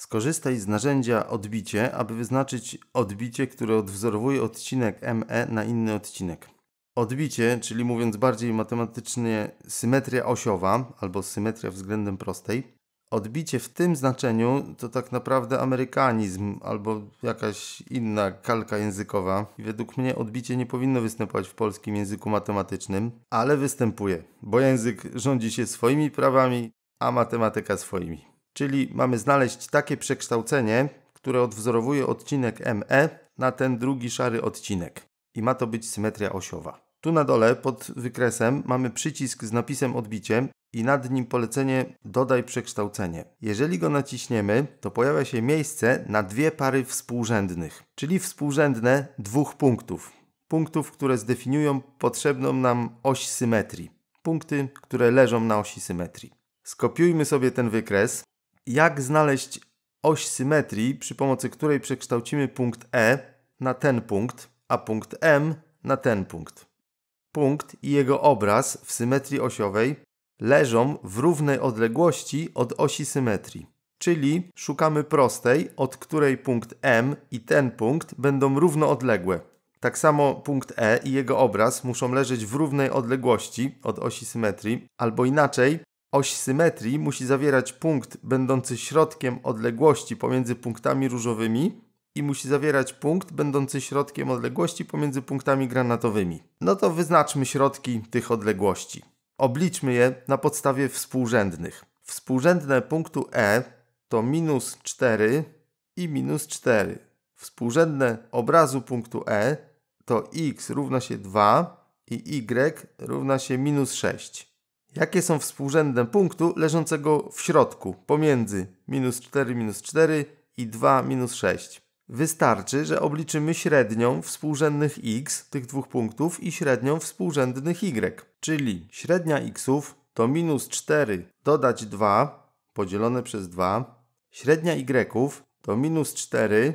Skorzystaj z narzędzia odbicie, aby wyznaczyć odbicie, które odwzorowuje odcinek ME na inny odcinek. Odbicie, czyli mówiąc bardziej matematycznie, symetria osiowa albo symetria względem prostej. Odbicie w tym znaczeniu to tak naprawdę amerykanizm albo jakaś inna kalka językowa. według mnie odbicie nie powinno występować w polskim języku matematycznym, ale występuje, bo język rządzi się swoimi prawami, a matematyka swoimi. Czyli mamy znaleźć takie przekształcenie, które odwzorowuje odcinek ME na ten drugi szary odcinek. I ma to być symetria osiowa. Tu na dole pod wykresem mamy przycisk z napisem odbicie i nad nim polecenie dodaj przekształcenie. Jeżeli go naciśniemy, to pojawia się miejsce na dwie pary współrzędnych, czyli współrzędne dwóch punktów. Punktów, które zdefiniują potrzebną nam oś symetrii. Punkty, które leżą na osi symetrii. Skopiujmy sobie ten wykres jak znaleźć oś symetrii, przy pomocy której przekształcimy punkt E na ten punkt, a punkt M na ten punkt. Punkt i jego obraz w symetrii osiowej leżą w równej odległości od osi symetrii. Czyli szukamy prostej, od której punkt M i ten punkt będą równo odległe. Tak samo punkt E i jego obraz muszą leżeć w równej odległości od osi symetrii, albo inaczej Oś symetrii musi zawierać punkt będący środkiem odległości pomiędzy punktami różowymi i musi zawierać punkt będący środkiem odległości pomiędzy punktami granatowymi. No to wyznaczmy środki tych odległości. Obliczmy je na podstawie współrzędnych. Współrzędne punktu E to minus 4 i minus 4. Współrzędne obrazu punktu E to x równa się 2 i y równa się minus 6 jakie są współrzędne punktu leżącego w środku, pomiędzy minus 4, minus 4 i 2, minus 6. Wystarczy, że obliczymy średnią współrzędnych x tych dwóch punktów i średnią współrzędnych y, czyli średnia xów to minus 4 dodać 2 podzielone przez 2, średnia yków to minus 4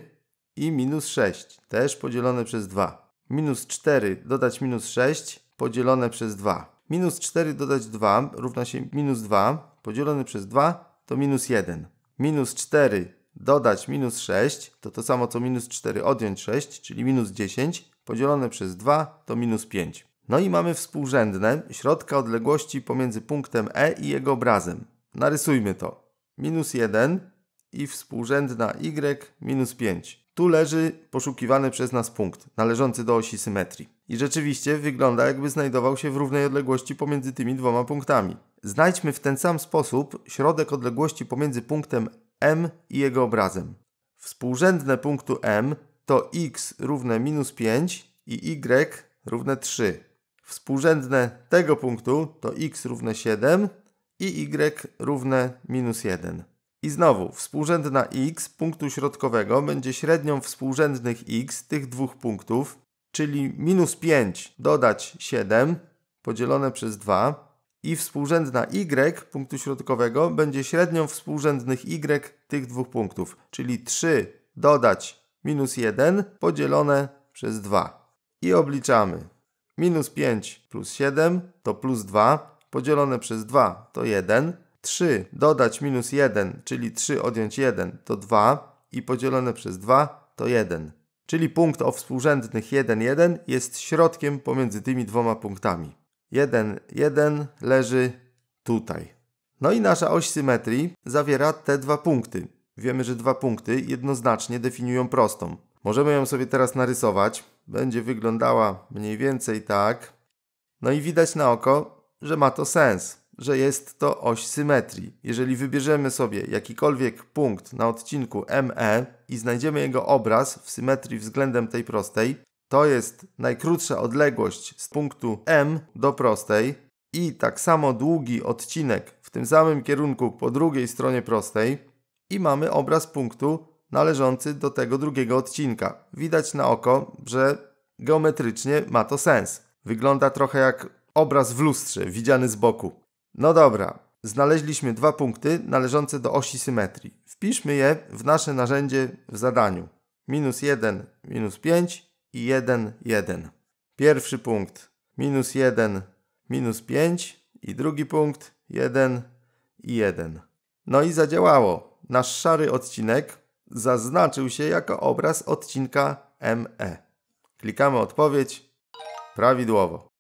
i minus 6 też podzielone przez 2. Minus 4 dodać minus 6 podzielone przez 2. Minus 4 dodać 2 równa się minus 2 podzielone przez 2 to minus 1. Minus 4 dodać minus 6 to to samo co minus 4 odjąć 6, czyli minus 10 podzielone przez 2 to minus 5. No i mamy współrzędne środka odległości pomiędzy punktem E i jego obrazem. Narysujmy to. Minus 1 i współrzędna Y minus 5. Tu leży poszukiwany przez nas punkt, należący do osi symetrii. I rzeczywiście wygląda, jakby znajdował się w równej odległości pomiędzy tymi dwoma punktami. Znajdźmy w ten sam sposób środek odległości pomiędzy punktem M i jego obrazem. Współrzędne punktu M to x równe minus 5 i y równe 3. Współrzędne tego punktu to x równe 7 i y równe minus 1. I znowu, współrzędna x punktu środkowego będzie średnią współrzędnych x tych dwóch punktów, czyli minus 5 dodać 7 podzielone przez 2 i współrzędna y punktu środkowego będzie średnią współrzędnych y tych dwóch punktów, czyli 3 dodać minus 1 podzielone przez 2. I obliczamy. Minus 5 plus 7 to plus 2 podzielone przez 2 to 1 3 dodać minus 1, czyli 3 odjąć 1 to 2 i podzielone przez 2 to 1. Czyli punkt o współrzędnych 1, 1 jest środkiem pomiędzy tymi dwoma punktami. 1, 1 leży tutaj. No i nasza oś symetrii zawiera te dwa punkty. Wiemy, że dwa punkty jednoznacznie definiują prostą. Możemy ją sobie teraz narysować. Będzie wyglądała mniej więcej tak. No i widać na oko, że ma to sens że jest to oś symetrii. Jeżeli wybierzemy sobie jakikolwiek punkt na odcinku ME i znajdziemy jego obraz w symetrii względem tej prostej, to jest najkrótsza odległość z punktu M do prostej i tak samo długi odcinek w tym samym kierunku po drugiej stronie prostej i mamy obraz punktu należący do tego drugiego odcinka. Widać na oko, że geometrycznie ma to sens. Wygląda trochę jak obraz w lustrze widziany z boku. No dobra, znaleźliśmy dwa punkty należące do osi symetrii. Wpiszmy je w nasze narzędzie w zadaniu. Minus 1, minus 5 i 1, 1. Pierwszy punkt minus 1, minus 5 i drugi punkt 1 i 1. No i zadziałało. Nasz szary odcinek zaznaczył się jako obraz odcinka ME. Klikamy odpowiedź prawidłowo.